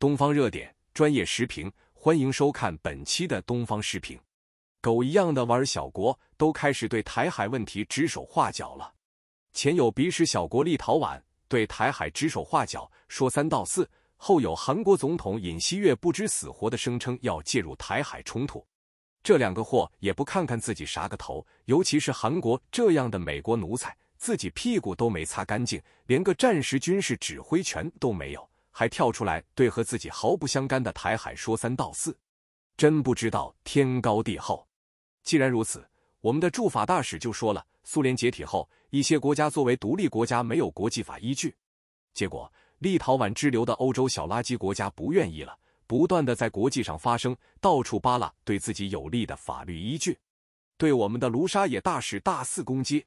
东方热点专业时评，欢迎收看本期的东方视频。狗一样的玩小国都开始对台海问题指手画脚了。前有鼻屎小国立陶宛对台海指手画脚，说三道四；后有韩国总统尹锡悦不知死活的声称要介入台海冲突。这两个货也不看看自己啥个头，尤其是韩国这样的美国奴才，自己屁股都没擦干净，连个战时军事指挥权都没有。还跳出来对和自己毫不相干的台海说三道四，真不知道天高地厚。既然如此，我们的驻法大使就说了：苏联解体后，一些国家作为独立国家没有国际法依据。结果，立陶宛支流的欧洲小垃圾国家不愿意了，不断的在国际上发声，到处扒拉对自己有利的法律依据，对我们的卢沙野大使大肆攻击。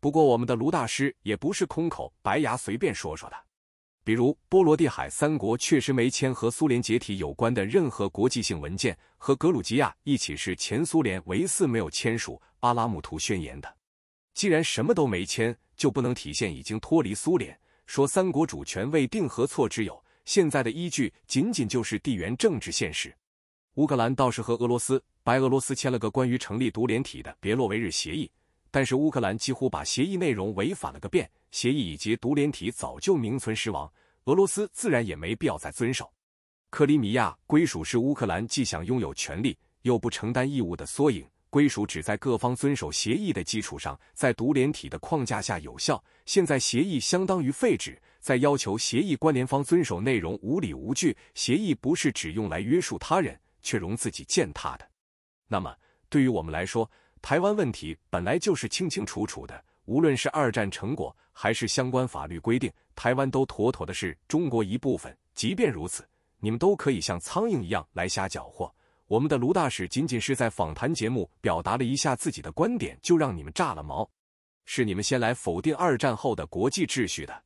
不过，我们的卢大师也不是空口白牙随便说说的。比如波罗的海三国确实没签和苏联解体有关的任何国际性文件，和格鲁吉亚一起是前苏联唯四没有签署阿拉木图宣言的。既然什么都没签，就不能体现已经脱离苏联。说三国主权未定何错之有？现在的依据仅仅就是地缘政治现实。乌克兰倒是和俄罗斯、白俄罗斯签了个关于成立独联体的别洛维日协议。但是乌克兰几乎把协议内容违反了个遍，协议以及独联体早就名存实亡，俄罗斯自然也没必要再遵守。克里米亚归属是乌克兰既想拥有权利又不承担义务的缩影，归属只在各方遵守协议的基础上，在独联体的框架下有效。现在协议相当于废纸，在要求协议关联方遵守内容无理无据，协议不是只用来约束他人，却容自己践踏的。那么，对于我们来说，台湾问题本来就是清清楚楚的，无论是二战成果还是相关法律规定，台湾都妥妥的是中国一部分。即便如此，你们都可以像苍蝇一样来瞎搅和。我们的卢大使仅仅是在访谈节目表达了一下自己的观点，就让你们炸了毛。是你们先来否定二战后的国际秩序的。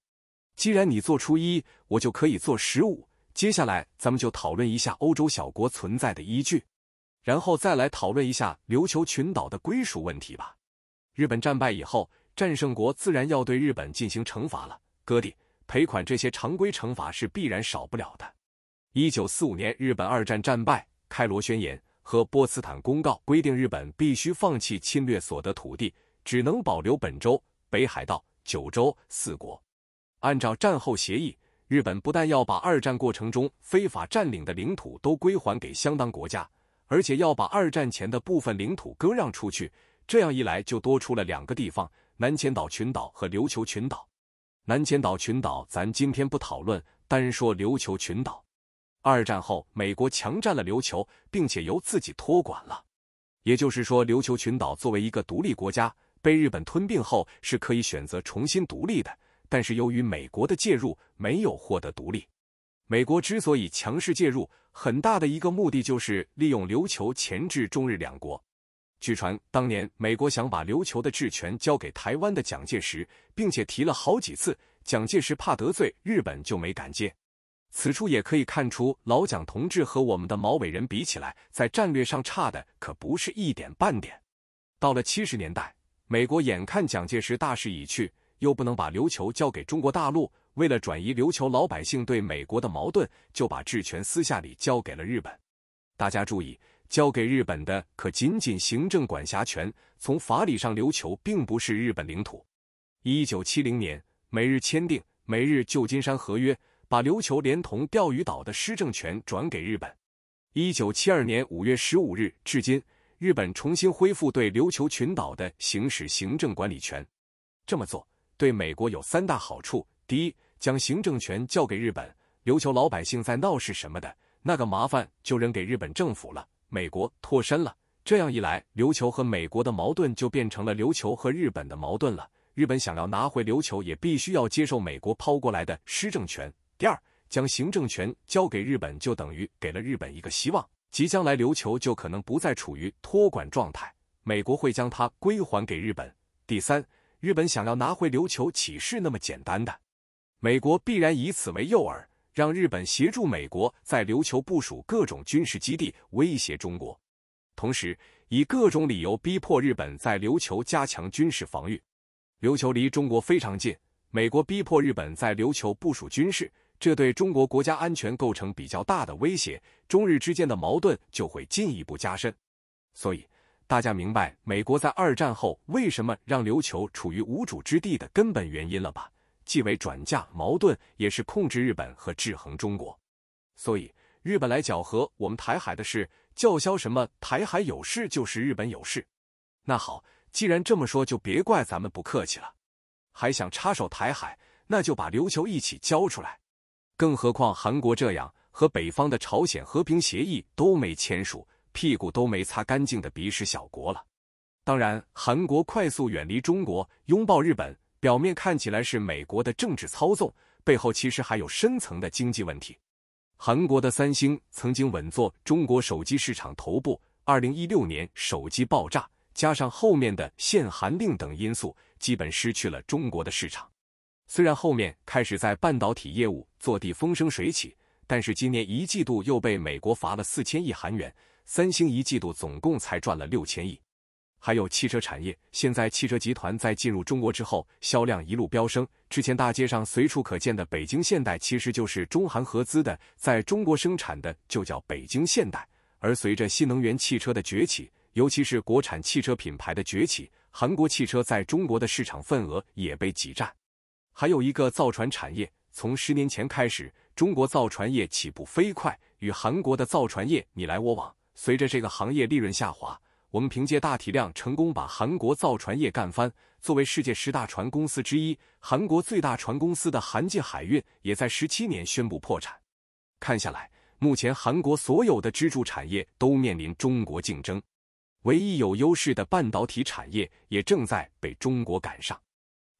既然你做初一，我就可以做十五。接下来，咱们就讨论一下欧洲小国存在的依据。然后再来讨论一下琉球群岛的归属问题吧。日本战败以后，战胜国自然要对日本进行惩罚了。割地、赔款这些常规惩罚是必然少不了的。一九四五年，日本二战战败，开罗宣言和波茨坦公告规定，日本必须放弃侵略所得土地，只能保留本州、北海道、九州四国。按照战后协议，日本不但要把二战过程中非法占领的领土都归还给相当国家。而且要把二战前的部分领土割让出去，这样一来就多出了两个地方：南千岛群岛和琉球群岛。南千岛群岛咱今天不讨论，单说琉球群岛。二战后，美国强占了琉球，并且由自己托管了。也就是说，琉球群岛作为一个独立国家，被日本吞并后是可以选择重新独立的，但是由于美国的介入，没有获得独立。美国之所以强势介入，很大的一个目的就是利用琉球钳制中日两国。据传，当年美国想把琉球的治权交给台湾的蒋介石，并且提了好几次，蒋介石怕得罪日本就没敢接。此处也可以看出，老蒋同志和我们的毛伟人比起来，在战略上差的可不是一点半点。到了七十年代，美国眼看蒋介石大势已去，又不能把琉球交给中国大陆。为了转移琉球老百姓对美国的矛盾，就把治权私下里交给了日本。大家注意，交给日本的可仅仅行政管辖权，从法理上，琉球并不是日本领土。一九七零年，美日签订《美日旧金山合约》，把琉球连同钓鱼岛的施政权转给日本。一九七二年五月十五日至今，日本重新恢复对琉球群岛的行使行政管理权。这么做对美国有三大好处。第一，将行政权交给日本，琉球老百姓在闹事什么的，那个麻烦就扔给日本政府了，美国脱身了。这样一来，琉球和美国的矛盾就变成了琉球和日本的矛盾了。日本想要拿回琉球，也必须要接受美国抛过来的施政权。第二，将行政权交给日本，就等于给了日本一个希望，即将来琉球就可能不再处于托管状态，美国会将它归还给日本。第三，日本想要拿回琉球，岂是那么简单的？美国必然以此为诱饵，让日本协助美国在琉球部署各种军事基地，威胁中国，同时以各种理由逼迫日本在琉球加强军事防御。琉球离中国非常近，美国逼迫日本在琉球部署军事，这对中国国家安全构成比较大的威胁，中日之间的矛盾就会进一步加深。所以，大家明白美国在二战后为什么让琉球处于无主之地的根本原因了吧？既为转嫁矛盾，也是控制日本和制衡中国。所以，日本来搅和我们台海的事，叫嚣什么台海有事就是日本有事。那好，既然这么说，就别怪咱们不客气了。还想插手台海，那就把琉球一起交出来。更何况韩国这样和北方的朝鲜和平协议都没签署，屁股都没擦干净的鼻屎小国了。当然，韩国快速远离中国，拥抱日本。表面看起来是美国的政治操纵，背后其实还有深层的经济问题。韩国的三星曾经稳坐中国手机市场头部，2016年手机爆炸，加上后面的限韩令等因素，基本失去了中国的市场。虽然后面开始在半导体业务坐地风生水起，但是今年一季度又被美国罚了四千亿韩元，三星一季度总共才赚了六千亿。还有汽车产业，现在汽车集团在进入中国之后，销量一路飙升。之前大街上随处可见的北京现代，其实就是中韩合资的，在中国生产的就叫北京现代。而随着新能源汽车的崛起，尤其是国产汽车品牌的崛起，韩国汽车在中国的市场份额也被挤占。还有一个造船产业，从十年前开始，中国造船业起步飞快，与韩国的造船业你来我往。随着这个行业利润下滑。我们凭借大体量成功把韩国造船业干翻。作为世界十大船公司之一，韩国最大船公司的韩进海运也在十七年宣布破产。看下来，目前韩国所有的支柱产业都面临中国竞争，唯一有优势的半导体产业也正在被中国赶上。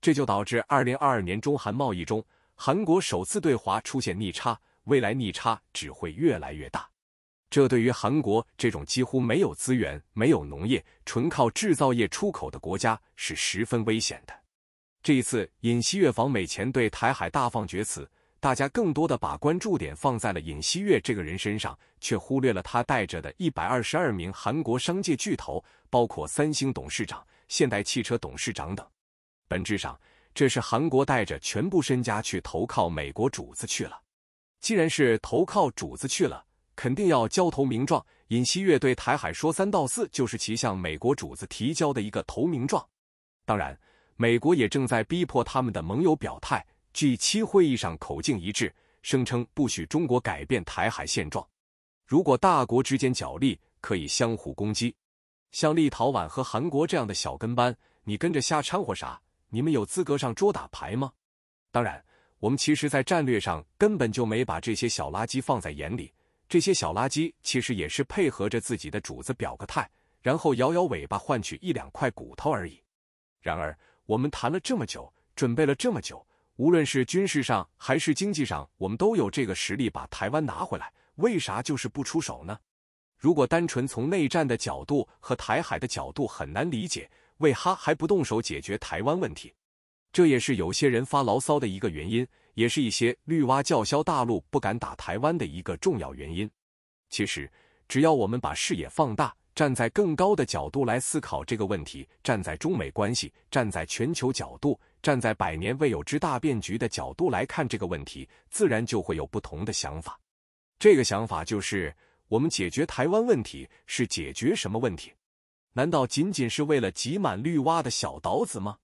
这就导致二零二二年中韩贸易中，韩国首次对华出现逆差，未来逆差只会越来越大。这对于韩国这种几乎没有资源、没有农业、纯靠制造业出口的国家是十分危险的。这一次，尹锡悦访美前对台海大放厥词，大家更多的把关注点放在了尹锡悦这个人身上，却忽略了他带着的一百二十二名韩国商界巨头，包括三星董事长、现代汽车董事长等。本质上，这是韩国带着全部身家去投靠美国主子去了。既然是投靠主子去了。肯定要交投名状。尹锡悦对台海说三道四，就是其向美国主子提交的一个投名状。当然，美国也正在逼迫他们的盟友表态。G7 会议上口径一致，声称不许中国改变台海现状。如果大国之间角力，可以相互攻击。像立陶宛和韩国这样的小跟班，你跟着瞎掺和啥？你们有资格上桌打牌吗？当然，我们其实在战略上根本就没把这些小垃圾放在眼里。这些小垃圾其实也是配合着自己的主子表个态，然后摇摇尾巴换取一两块骨头而已。然而，我们谈了这么久，准备了这么久，无论是军事上还是经济上，我们都有这个实力把台湾拿回来，为啥就是不出手呢？如果单纯从内战的角度和台海的角度很难理解，为哈还不动手解决台湾问题？这也是有些人发牢骚的一个原因。也是一些绿蛙叫嚣大陆不敢打台湾的一个重要原因。其实，只要我们把视野放大，站在更高的角度来思考这个问题，站在中美关系、站在全球角度、站在百年未有之大变局的角度来看这个问题，自然就会有不同的想法。这个想法就是，我们解决台湾问题是解决什么问题？难道仅仅是为了挤满绿蛙的小岛子吗？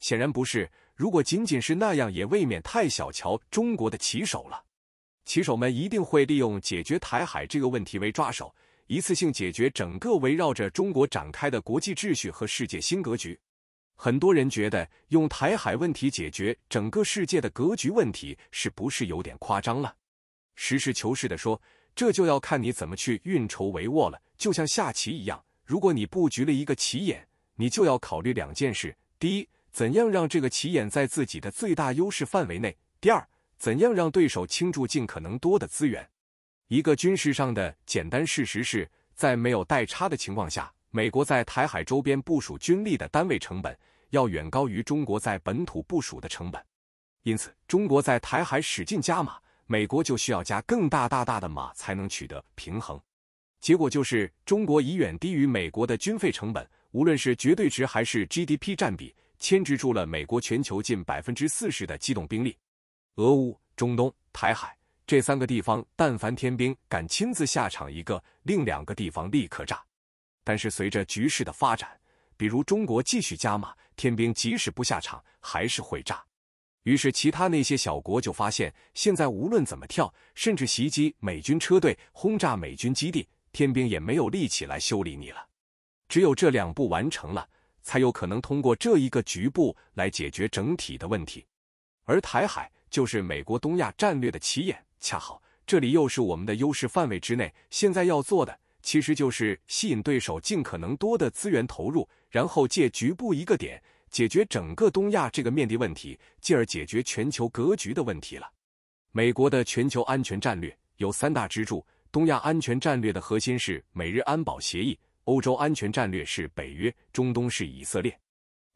显然不是。如果仅仅是那样，也未免太小瞧中国的棋手了。棋手们一定会利用解决台海这个问题为抓手，一次性解决整个围绕着中国展开的国际秩序和世界新格局。很多人觉得用台海问题解决整个世界的格局问题，是不是有点夸张了？实事求是的说，这就要看你怎么去运筹帷幄了。就像下棋一样，如果你布局了一个棋眼，你就要考虑两件事：第一，怎样让这个棋眼在自己的最大优势范围内？第二，怎样让对手倾注尽可能多的资源？一个军事上的简单事实是，在没有代差的情况下，美国在台海周边部署军力的单位成本要远高于中国在本土部署的成本。因此，中国在台海使劲加码，美国就需要加更大大大的码才能取得平衡。结果就是，中国以远低于美国的军费成本，无论是绝对值还是 GDP 占比。牵制住了美国全球近百分之四十的机动兵力，俄乌、中东、台海这三个地方，但凡天兵敢亲自下场一个，另两个地方立刻炸。但是随着局势的发展，比如中国继续加码，天兵即使不下场，还是会炸。于是其他那些小国就发现，现在无论怎么跳，甚至袭击美军车队、轰炸美军基地，天兵也没有力气来修理你了。只有这两步完成了。才有可能通过这一个局部来解决整体的问题，而台海就是美国东亚战略的起点，恰好这里又是我们的优势范围之内。现在要做的其实就是吸引对手尽可能多的资源投入，然后借局部一个点解决整个东亚这个面的问题，进而解决全球格局的问题了。美国的全球安全战略有三大支柱，东亚安全战略的核心是美日安保协议。欧洲安全战略是北约，中东是以色列，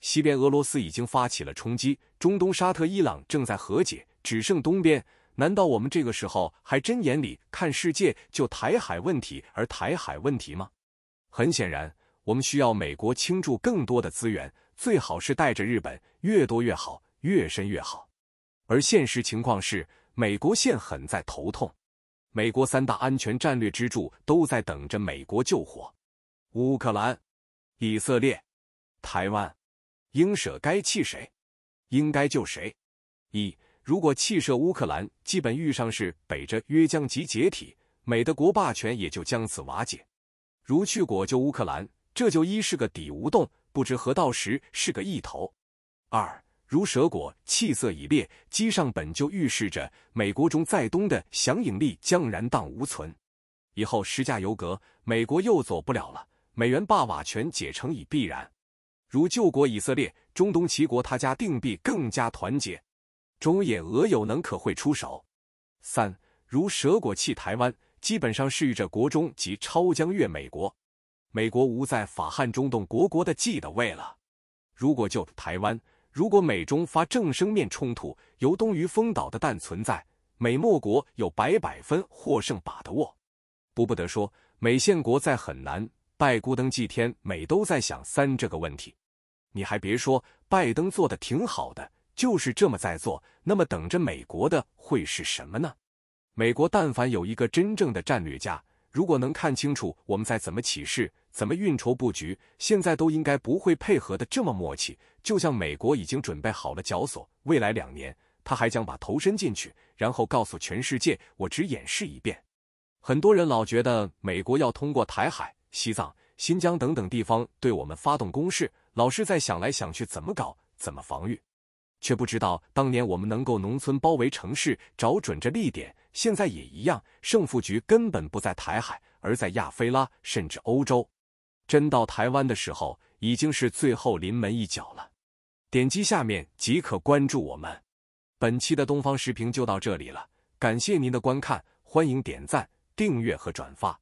西边俄罗斯已经发起了冲击，中东沙特伊朗正在和解，只剩东边。难道我们这个时候还真眼里看世界就台海问题而台海问题吗？很显然，我们需要美国倾注更多的资源，最好是带着日本，越多越好，越深越好。而现实情况是，美国现很在头痛，美国三大安全战略支柱都在等着美国救火。乌克兰、以色列、台湾，英舍该弃谁？应该救谁？一，如果弃舍乌克兰，基本遇上是北着约将即解体，美的国霸权也就将此瓦解。如去果救乌克兰，这就一是个底无动，不知何到时是个一头。二，如舍果气色已裂，机上本就预示着美国中在东的响引力将然荡无存，以后十架游格，美国又走不了了。美元霸瓦权解成已必然，如救国以色列、中东齐国，他家定必更加团结。中也俄有能可会出手。三如蛇果弃台湾，基本上示预着国中及超江越美国，美国无在法汉中东国国的忌的位了。如果救台湾，如果美中发正生面冲突，由东于封岛的弹存在，美墨国有百百分获胜把的握。不不得说，美现国在很难。拜孤登祭天，每都在想三这个问题。你还别说，拜登做的挺好的，就是这么在做。那么等着美国的会是什么呢？美国但凡有一个真正的战略家，如果能看清楚我们在怎么启示、怎么运筹布局，现在都应该不会配合的这么默契。就像美国已经准备好了绞索，未来两年他还将把头伸进去，然后告诉全世界：我只演示一遍。很多人老觉得美国要通过台海。西藏、新疆等等地方对我们发动攻势，老是在想来想去怎么搞、怎么防御，却不知道当年我们能够农村包围城市，找准着力点，现在也一样。胜负局根本不在台海，而在亚非拉，甚至欧洲。真到台湾的时候，已经是最后临门一脚了。点击下面即可关注我们。本期的东方时评就到这里了，感谢您的观看，欢迎点赞、订阅和转发。